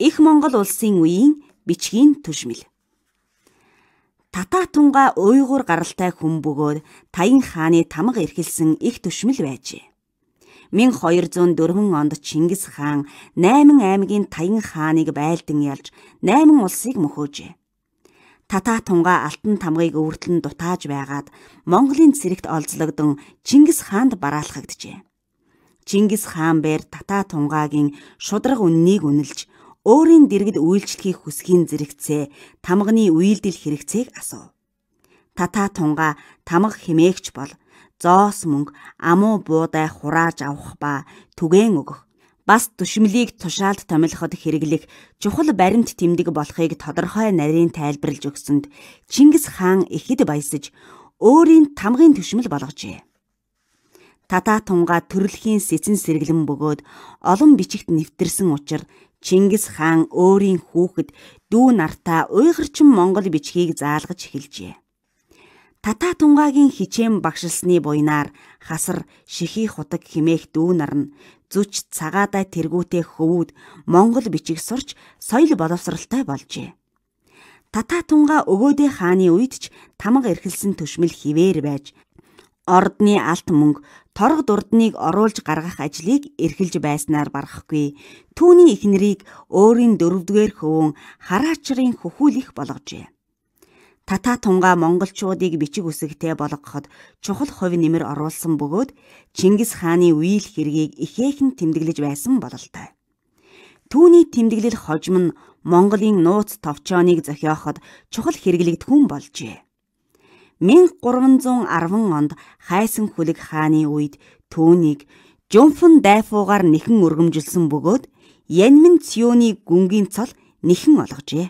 Их Монгол улсын үеийн бичгийн түшмэл. Татаа тунга уйгуур гаралтай хүн бөгөөд Таян хааны тамга эрхэлсэн их түшмэл байжээ. 1204 онд Чингис хаан 8 аймгийн Таян хааныг байлдан ялж 8 улсыг мөхөөжээ. Татаа тунга алтан тамгыг өвөртлөн дутааж байгаад Монголын цэрэгт олзлогдсон Чингис хаанд бараалхагджээ. Чингис хаан бээр Татаа тунгагийн шудраг үннийг үнэлж өөрийн дэргэд үйлчлэхийг хүсгийн зэрэгцээ тамганы үйлдэл хэрэгцээг асуув. Тата тунга тамга химээгч бол зоос мөнгө амуу буудай хурааж авах ба түгэн өгөх бас түшмэлийг тушаалд томилоход хэрэглэх чухал баримт тэмдэг болохыг тодорхой нарийн тайлбарлаж өгсөнд Чингис хаан ихэд баясаж өөрийн тамгын түшмэл болгожээ. Тата тунга төрөлхийн сэцэн сэргэлэн бөгөөд олон бичигт нэвтэрсэн учраа Чингис хаан өөрийн хүүхэд дүү нартаа уйгарчин Монгол бичгийг заалгаж эхэлжээ. Тата тунгагийн хичээн багшилсны буйнаар хасар шихий хутаг химээх дүү нар нь зүч цагаадаа тэргүүтэй хөвүүд Монгол бичиг сурч соёл боловсралтай болжээ. Тата тунга өгөөдэй хааны үед ч тамга эрхэлсэн төшмөл хിവэр байж ордны алт мөнгө торг дурдныг оруулж гаргах ажлыг эрхэлж байснаар барахгүй. Түүний эхнэрийг өөрийн дөрөвдгээр хөвөн хараачрын хөхүүлэх болгожээ. Тата тунгаа монголчуудыг бичиг үсэгтэй болгоход чухал хувь нэмэр оруулсан бөгөөд Чингис хааны үйл хэргийг ихээхэн тэмдэглэж байсан бололтой. Түүний тэмдэглэл хожим нь Монголын нууц товчоныг зохиоход чухал хэрэглэгдэхүүн болжээ. 1310 онд Хайсан хүлэг хааны үед түүнийг Жунфэн дайфуугаар нэхэн өргөмжилсөн бөгөөд Янмин Цюоны гүнгийн цол нэхэн олгожээ.